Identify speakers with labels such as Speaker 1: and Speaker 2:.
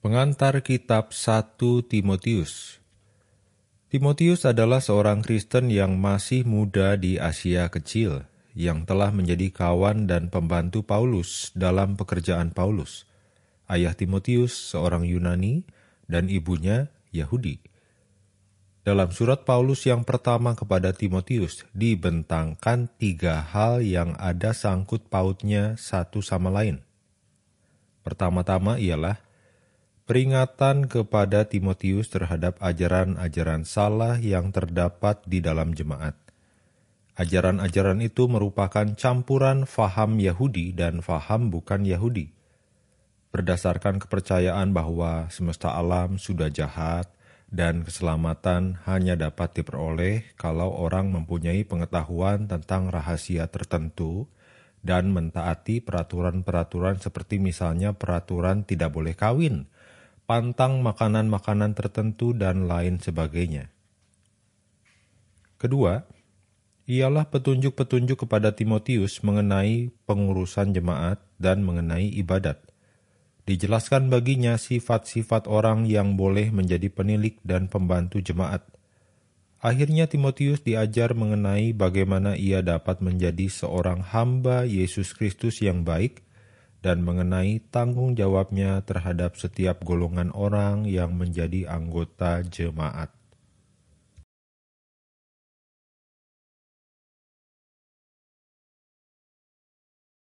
Speaker 1: Pengantar Kitab 1 Timotius Timotius adalah seorang Kristen yang masih muda di Asia Kecil, yang telah menjadi kawan dan pembantu Paulus dalam pekerjaan Paulus. Ayah Timotius seorang Yunani dan ibunya Yahudi. Dalam surat Paulus yang pertama kepada Timotius dibentangkan tiga hal yang ada sangkut pautnya satu sama lain. Pertama-tama ialah peringatan kepada Timotius terhadap ajaran-ajaran salah yang terdapat di dalam jemaat. Ajaran-ajaran itu merupakan campuran faham Yahudi dan faham bukan Yahudi. Berdasarkan kepercayaan bahwa semesta alam sudah jahat dan keselamatan hanya dapat diperoleh kalau orang mempunyai pengetahuan tentang rahasia tertentu dan mentaati peraturan-peraturan seperti misalnya peraturan tidak boleh kawin, pantang makanan-makanan tertentu, dan lain sebagainya. Kedua, ialah petunjuk-petunjuk kepada Timotius mengenai pengurusan jemaat dan mengenai ibadat. Dijelaskan baginya sifat-sifat orang yang boleh menjadi penilik dan pembantu jemaat. Akhirnya Timotius diajar mengenai bagaimana ia dapat menjadi seorang hamba Yesus Kristus yang baik dan mengenai tanggung jawabnya terhadap setiap golongan orang yang menjadi anggota jemaat.